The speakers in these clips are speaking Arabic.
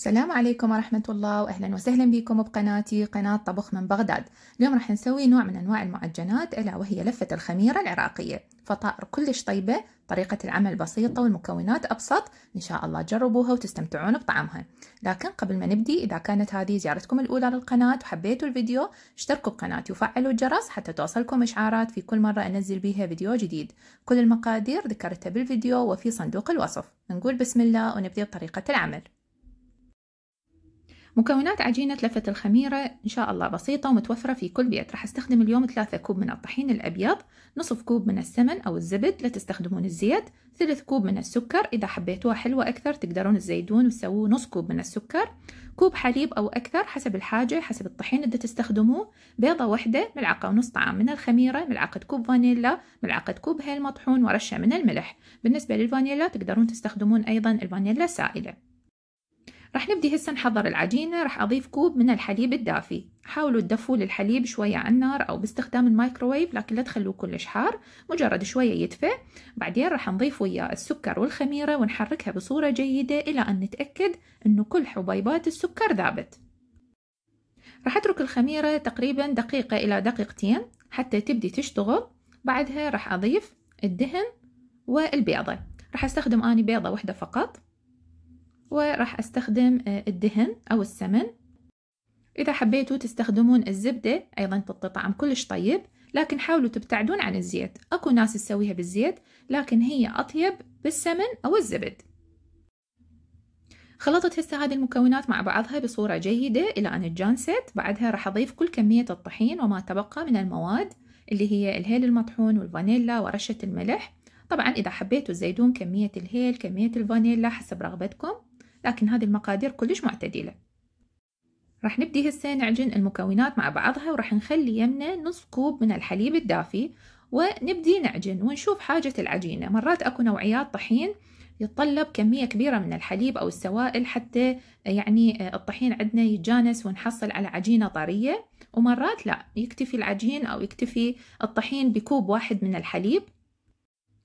السلام عليكم ورحمة الله وأهلا وسهلا بكم بقناتي قناة طبخ من بغداد اليوم راح نسوي نوع من أنواع المعجنات ألا وهي لفة الخميرة العراقية فطائر كلش طيبة طريقة العمل بسيطة والمكونات أبسط إن شاء الله تجربوها وتستمتعون بطعمها لكن قبل ما نبدي إذا كانت هذه زيارتكم الأولى للقناة وحبيتوا الفيديو اشتركوا بقناتي وفعلوا الجرس حتى توصلكم إشعارات في كل مرة أنزل بيها فيديو جديد كل المقادير ذكرتها بالفيديو وفي صندوق الوصف نقول بسم الله ونبدأ بطريقة العمل مكونات عجينة لفة الخميرة إن شاء الله بسيطة ومتوفرة في كل بيت راح استخدم اليوم 3 كوب من الطحين الأبيض نصف كوب من السمن أو الزبد لا تستخدمون الزيت ثلث كوب من السكر إذا حبيتوها حلوة أكثر تقدرون تزيدون وتسووا نص كوب من السكر كوب حليب أو أكثر حسب الحاجة حسب الطحين اللي تستخدموه بيضة واحدة ملعقة ونص طعام من الخميرة ملعقة كوب فانيلا ملعقة كوب هيل مطحون ورشة من الملح بالنسبة للفانيلا تقدرون تستخدمون أيضا الفانيلا سائلة راح نبدي هسه نحضر العجينة راح أضيف كوب من الحليب الدافي حاولوا تدفوا الحليب شوية على النار أو باستخدام الميكروويف لكن لا تخلوه كلش حار مجرد شوية يدفى بعدين راح نضيف وياه السكر والخميرة ونحركها بصورة جيدة إلى أن نتأكد أنه كل حبيبات السكر ذابت راح أترك الخميرة تقريبا دقيقة إلى دقيقتين حتى تبدي تشتغل بعدها راح أضيف الدهن والبيضة راح أستخدم أني بيضة واحدة فقط وراح أستخدم آه، الدهن أو السمن إذا حبيتوا تستخدمون الزبدة أيضا تعطي طعم كلش طيب لكن حاولوا تبتعدون عن الزيت أكو ناس تسويها بالزيت لكن هي أطيب بالسمن أو الزبد خلطت هسه هذه المكونات مع بعضها بصورة جيدة إلى أن اتجانست بعدها راح أضيف كل كمية الطحين وما تبقى من المواد اللي هي الهيل المطحون والفانيلا ورشة الملح طبعا إذا حبيتوا تزيدون كمية الهيل كمية الفانيلا حسب رغبتكم لكن هذه المقادير كلش معتدلة راح نبدي هسه نعجن المكونات مع بعضها وراح نخلي يمنا نص كوب من الحليب الدافي ونبدي نعجن ونشوف حاجة العجينة مرات أكو نوعيات طحين يتطلب كمية كبيرة من الحليب أو السوائل حتى يعني الطحين عندنا يتجانس ونحصل على عجينة طرية ومرات لا يكتفي العجين أو يكتفي الطحين بكوب واحد من الحليب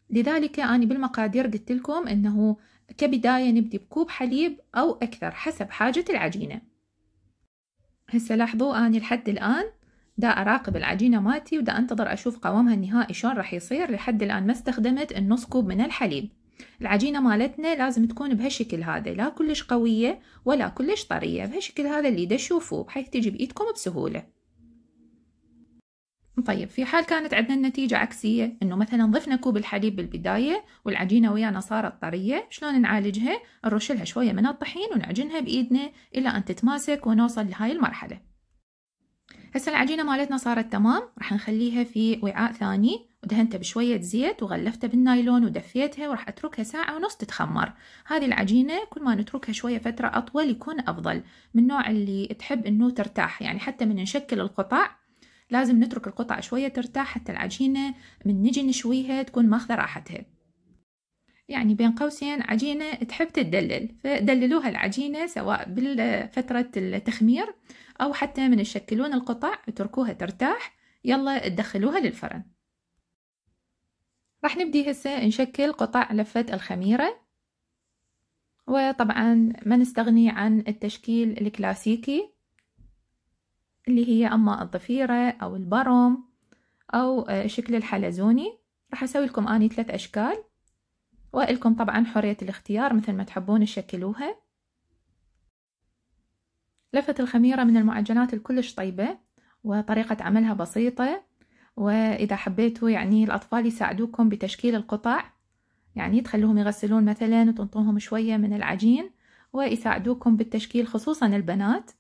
لذلك أنا بالمقادير قلت لكم أنه كبداية نبدي بكوب حليب أو أكثر حسب حاجة العجينة هسه لاحظوا أنا لحد الآن دا أراقب العجينة مالتي ودا أنتظر أشوف قوامها النهائي شلون راح يصير لحد الآن ما استخدمت النص كوب من الحليب العجينة مالتنا لازم تكون بهالشكل هذا لا كلش قوية ولا كلش طرية بهالشكل هذا اللي دا تشوفوه بحيث تجي بإيدكم بسهولة طيب في حال كانت عندنا النتيجة عكسية إنه مثلا ضفنا كوب الحليب بالبداية والعجينة ويانا صارت طرية شلون نعالجها؟ نرش لها شوية من الطحين ونعجنها بإيدنا إلى أن تتماسك ونوصل لهاي المرحلة هسه العجينة مالتنا صارت تمام راح نخليها في وعاء ثاني ودهنته بشوية زيت وغلفته بالنايلون ودفيتها وراح أتركها ساعة ونص تتخمر هذه العجينة كل ما نتركها شوية فترة أطول يكون أفضل من نوع اللي تحب أنه ترتاح يعني حتى من نشكل القطع لازم نترك القطع شوية ترتاح حتى العجينة من نجي نشويها تكون ماخذة راحتها يعني بين قوسين عجينة تحب تدلل فدللوها العجينة سواء بفترة التخمير أو حتى من تشكلون القطع اتركوها ترتاح يلا تدخلوها للفرن راح نبدي هسه نشكل قطع لفة الخميرة وطبعا ما نستغني عن التشكيل الكلاسيكي اللي هي اما الضفيرة او البرم او آه، شكل الحلزوني راح اسوي لكم اني ثلاث اشكال والكم طبعا حرية الاختيار مثل ما تحبون تشكلوها لفة الخميرة من المعجنات الكلش طيبة وطريقة عملها بسيطة وإذا حبيتوا يعني الأطفال يساعدوكم بتشكيل القطع يعني تخلوهم يغسلون مثلا وتنطوهم شوية من العجين ويساعدوكم بالتشكيل خصوصا البنات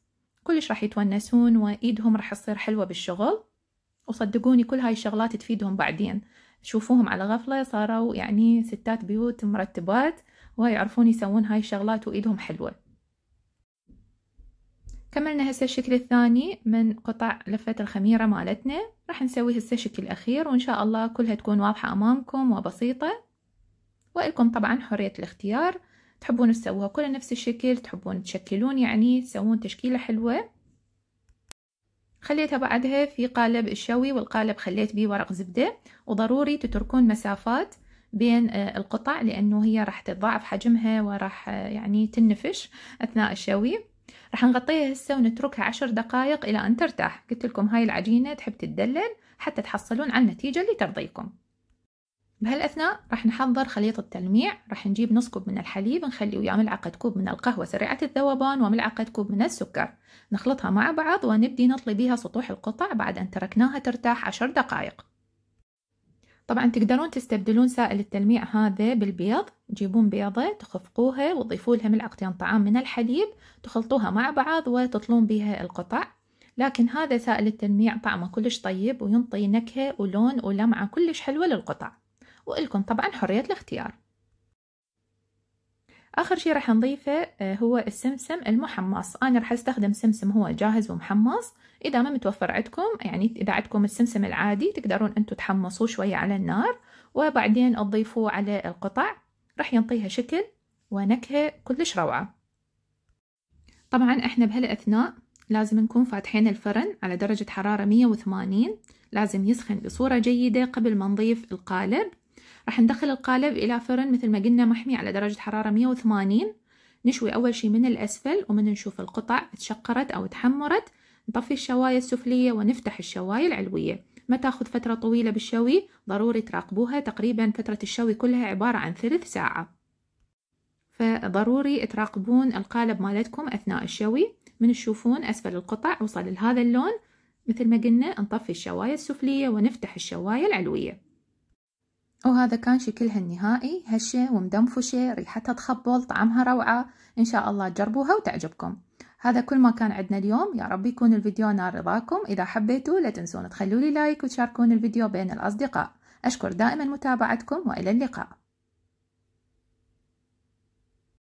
كلش راح يتونسون وايدهم راح تصير حلوة بالشغل وصدقوني كل هاي الشغلات تفيدهم بعدين تشوفوهم على غفلة صاروا يعني ستات بيوت مرتبات ويعرفون يسوون هاي الشغلات وإيدهم حلوة كملنا هسه الشكل الثاني من قطع لفة الخميرة مالتنا راح نسوي هسه الشكل الأخير وإن شاء الله كلها تكون واضحة أمامكم وبسيطة وإلكم طبعا حرية الاختيار تحبون تسووها كلها نفس الشكل تحبون تشكلون يعني تسوون تشكيلة حلوة خليتها بعدها في قالب الشوي والقالب خليت بيه ورق زبدة وضروري تتركون مسافات بين آه، القطع لأنه هي راح تتضاعف حجمها وراح آه، يعني تنفش أثناء الشوي راح نغطيها هسه ونتركها عشر دقائق إلى أن ترتاح قلت لكم هاي العجينة تحب تدلل حتى تحصلون على النتيجة اللي ترضيكم بهالأثناء راح نحضر خليط التلميع راح نجيب نص كوب من الحليب نخلي وياه ملعقة كوب من القهوة سريعة الذوبان وملعقة كوب من السكر نخلطها مع بعض ونبدي نطلي بها سطوح القطع بعد أن تركناها ترتاح عشر دقائق طبعا تقدرون تستبدلون سائل التلميع هذا بالبيض تجيبون بيضة تخفقوها وتضيفوا لها ملعقتين طعام من الحليب تخلطوها مع بعض وتطلون بها القطع لكن هذا سائل التلميع طعمه كلش طيب وينطي نكهة ولون ولمعة كلش حلوة للقطع وإلكم طبعا حرية الاختيار آخر شي راح نضيفه آه، هو السمسم المحمص أنا راح أستخدم سمسم هو جاهز ومحمص إذا ما متوفر عندكم يعني إذا عندكم السمسم العادي تقدرون أنتم تحمصوه شوية على النار وبعدين تضيفوه على القطع راح ينطيها شكل ونكهة كلش روعة طبعا احنا بهالأثناء لازم نكون فاتحين الفرن على درجة حرارة 180 لازم يسخن بصورة جيدة قبل ما نضيف القالب راح ندخل القالب الى فرن مثل ما قلنا محمي على درجة حرارة 180 نشوي اول شي من الاسفل ومن نشوف القطع تشقرت او تحمرت نطفي الشواية السفلية ونفتح الشواية العلوية ما تاخذ فترة طويلة بالشوي ضروري تراقبوها تقريبا فترة الشوي كلها عبارة عن ثلث ساعة فضروري تراقبون القالب مالتكم اثناء الشوي من تشوفون اسفل القطع وصل لهذا اللون مثل ما قلنا نطفي الشواية السفلية ونفتح الشواية العلوية وهذا كان شكلها النهائي هشة ومدنفشة ريحتها تخبل طعمها روعة إن شاء الله تجربوها وتعجبكم هذا كل ما كان عندنا اليوم يا رب يكون الفيديو نال رضاكم إذا حبيتوا لا تنسون تخلوا لي لايك وتشاركون الفيديو بين الأصدقاء أشكر دائما متابعتكم وإلى اللقاء